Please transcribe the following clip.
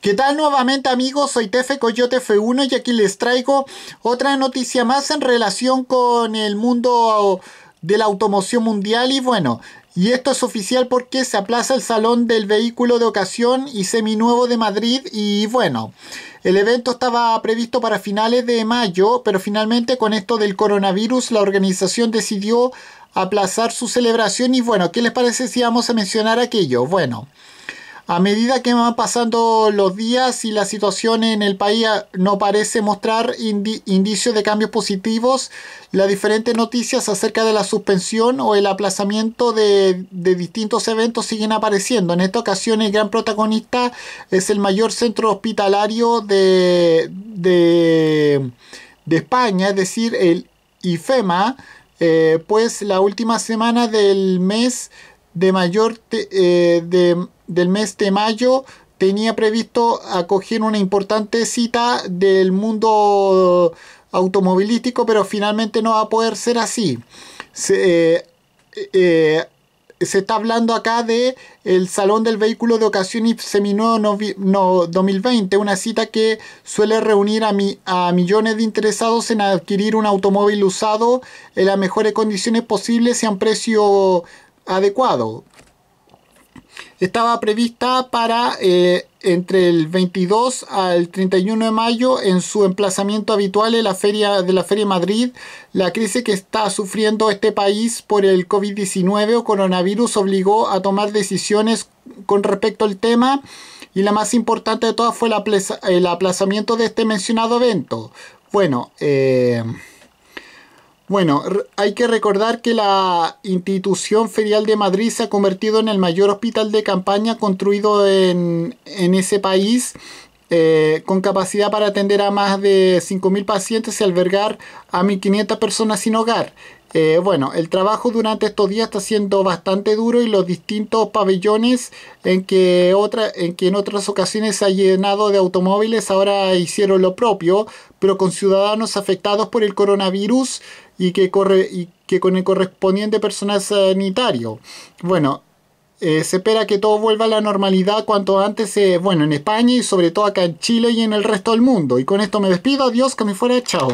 ¿Qué tal nuevamente amigos? Soy Tefe Coyote F1 y aquí les traigo otra noticia más en relación con el mundo de la automoción mundial y bueno, y esto es oficial porque se aplaza el Salón del Vehículo de Ocasión y Seminuevo de Madrid y bueno, el evento estaba previsto para finales de mayo, pero finalmente con esto del coronavirus la organización decidió aplazar su celebración y bueno, ¿qué les parece si vamos a mencionar aquello? Bueno. A medida que van pasando los días y la situación en el país ah, no parece mostrar indicios de cambios positivos, las diferentes noticias acerca de la suspensión o el aplazamiento de, distintos eventos siguen apareciendo. En esta ocasión el gran protagonista es el mayor centro hospitalario de, España, es decir, el IFEMA, eh, pues la última semana del mes de mayor eh, del mes de mayo tenía previsto acoger una importante cita del mundo automovilístico, pero finalmente no va a poder ser así. Se, eh, eh, está hablando acá de el Salón del Vehículo de Ocasión y 2020, una cita que suele reunir a, a millones de interesados en adquirir un automóvil usado en las mejores condiciones posibles y a un precio adecuado. Estaba prevista para eh, entre el 22 al 31 de mayo en su emplazamiento habitual en la feria de la Feria Madrid. La crisis que está sufriendo este país por el COVID-19 o coronavirus obligó a tomar decisiones con respecto al tema y la más importante de todas fue el aplazamiento de este mencionado evento. Bueno, eh, bueno, hay que recordar que la institución ferial de Madrid se ha convertido en el mayor hospital de campaña construido en, ese país, eh, con capacidad para atender a más de 5.000 pacientes y albergar a 1.500 personas sin hogar. Eh, bueno, el trabajo durante estos días está siendo bastante duro y los distintos pabellones en que, en que en otras ocasiones se ha llenado de automóviles ahora hicieron lo propio, pero con ciudadanos afectados por el coronavirus y que, con el correspondiente personal sanitario. Bueno, eh, se espera que todo vuelva a la normalidad cuanto antes, eh, bueno, en España y sobre todo acá en Chile y en el resto del mundo. Y con esto me despido, adiós, que me fuera, chao.